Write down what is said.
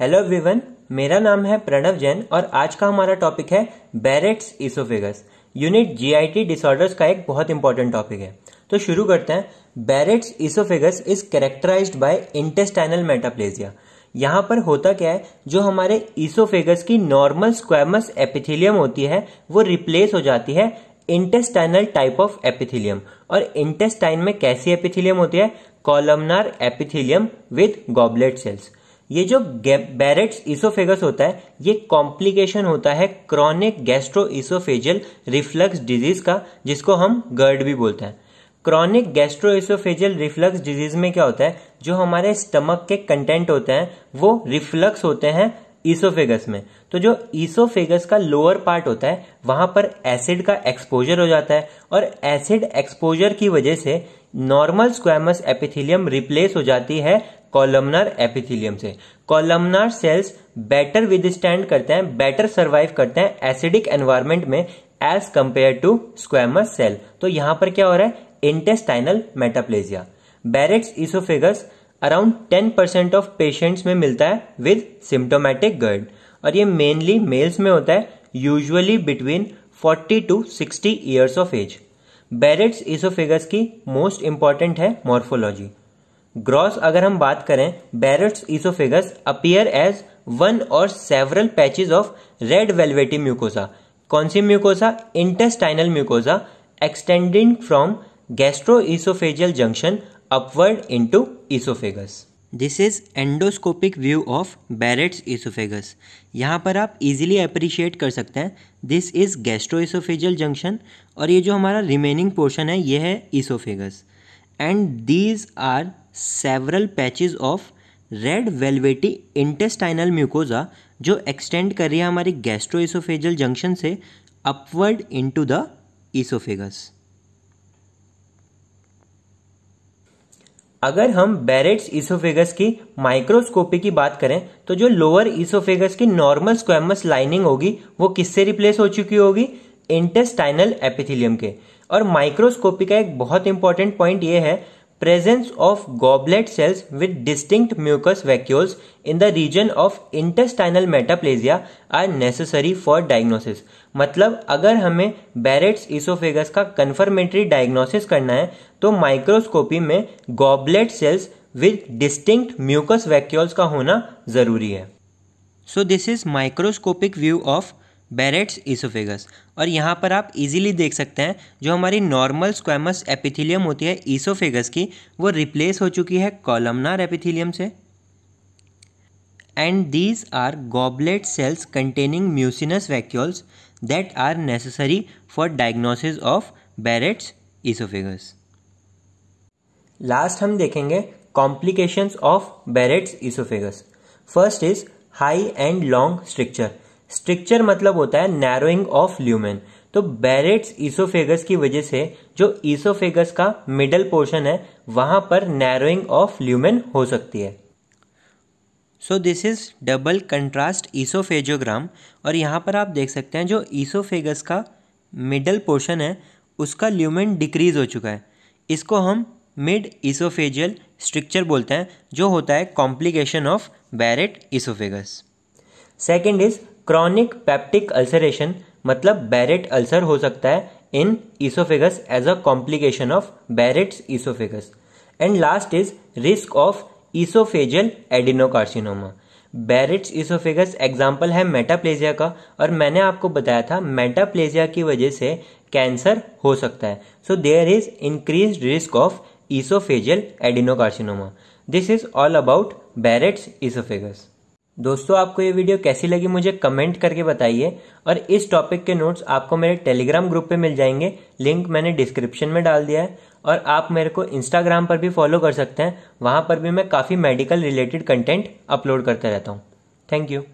hello everyone मेरा नाम है प्रणव जैन और आज का हमारा टॉपिक है Barrett's oesophagus unit GIT disorders का एक बहुत इंपॉर्टेंट टॉपिक है तो शुरू करते हैं Barrett's oesophagus is characterise by intestinal metaplasia यहाँ पर होता क्या है जो हमारे इसोफेगस की नॉर्मल स्क्वेमस एपिथिलियम होती है वो रिप्लेस हो जाती है इंटेस्टाइनल टाइप ऑफ एपिथिलियम और इंटेस्टाइन में कैसी एपिथिलियम होती है columnar epithelium with goblet cells ये जो बैरेट्स इसोफेगस होता है ये कॉम्प्लिकेशन होता है chronic gastro oesophageal reflux disease का जिसको हम गर्ड भी बोलते हैं chronic gastro oesophageal reflux disease में क्या होता है जो हमारे स्टमक के कंटेंट होते हैं वो रिफ्लक्स होते हैं इसोफेगस में तो जो ईसोफेगस का लोअर पार्ट होता है वहां पर एसिड का एक्सपोजर हो जाता है और एसिड एक्सपोजर की वजह से नॉर्मल स्क्वामस एपिथिलियम रिप्लेस हो जाती है कॉलमनर एपिथिलियम से columnar cells better withstand करते हैं बेटर सर्वाइव करते हैं एसिडिक एनवायरमेंट में as compare to squamous cell तो यहां पर क्या हो रहा है intestinal metaplasia Barrett's oesophagus around ten percent of patients में मिलता है विद सिम्टोमेटिक गर्ड और ये मेनली मेल्स में होता है usually between forty to sixty years of age Barrett's oesophagus की मोस्ट इंपॉर्टेंट है मॉर्फोलॉजी ग्रॉस अगर हम बात करें Barrett's oesophagus appear as one और several patches of red velvety mucosa कौन सी mucosa intestinal mucosa extending from gastro oesophageal junction upward into oesophagus this is endoscopic view of Barrett's oesophagus यहाँ पर आप इजिली अप्रिशिएट कर सकते हैं this is gastro oesophageal junction और ये जो हमारा रिमेनिंग पोर्शन है ये है oesophagus and these are several patches of red velvety intestinal mucosa जो एक्सटेंड कर रही है हमारी गैस्ट्रो इसोफेजल जंक्शन से अपवर्ड इनटू द इसोफेगस अगर हम बैरेट्स इसोफेगस की माइक्रोस्कोपी की बात करें तो जो लोअर इसोफेगस की नॉर्मल स्क्वेमस लाइनिंग होगी वो किससे रिप्लेस हो चुकी होगी इंटेस्टाइनल एपिथिलियम के और माइक्रोस्कोपी का एक बहुत इंपॉर्टेंट पॉइंट ये है presence of goblet cells with distinct mucus vacuoles in the region of intestinal metaplasia are necessary for diagnosis मतलब अगर हमें बैरेट्स इसोफेगस का कन्फर्मेटरी डायग्नोसिस करना है तो माइक्रोस्कोपी में goblet cells with distinct mucus vacuoles का होना ज़रूरी है so this is microscopic view of Barrett's oesophagus और यहाँ पर आप इजीली देख सकते हैं जो हमारी नॉर्मल स्क्वेमस एपिथीलियम होती है ईसोफेगस की वो रिप्लेस हो चुकी है कॉलमनार एपिथीलियम से and these are goblet cells containing mucinous vacuoles that are necessary for diagnosis of Barrett's oesophagus last हम देखेंगे complications of Barrett's oesophagus first is high and long stricture stricture मतलब होता है narrowing of lumen तो Barrett's oesophagus की वजह से जो ईसोफेगस का मिडल पोर्शन है वहां पर नैरोइंग ऑफ ल्यूमेन हो सकती है so this is double contrast oesophagogram और यहाँ पर आप देख सकते हैं जो ईसोफेगस का मिडल पोर्शन है उसका ल्यूमेन डिक्रीज हो चुका है इसको हम मिड ईसोफेजियल स्ट्रक्चर बोलते हैं जो होता है complication of Barrett oesophagus second is chronic peptic ulceration मतलब बैरेट अल्सर हो सकता है in oesophagus as a complication of Barrett's oesophagus and last is risk of oesophageal adenocarcinoma Barrett's oesophagus example है मेटाप्लेजिया का और मैंने आपको बताया था मेटाप्लेजिया की वजह से कैंसर हो सकता है so there is increase risk of oesophageal adenocarcinoma this is all about Barrett's oesophagus दोस्तों आपको ये वीडियो कैसी लगी मुझे कमेंट करके बताइए और इस टॉपिक के नोट्स आपको मेरे टेलीग्राम ग्रुप पे मिल जाएंगे लिंक मैंने डिस्क्रिप्शन में डाल दिया है और आप मेरे को इंस्टाग्राम पर भी फॉलो कर सकते हैं वहां पर भी मैं काफ़ी मेडिकल रिलेटेड कंटेंट अपलोड करते रहता हूँ थैंक यू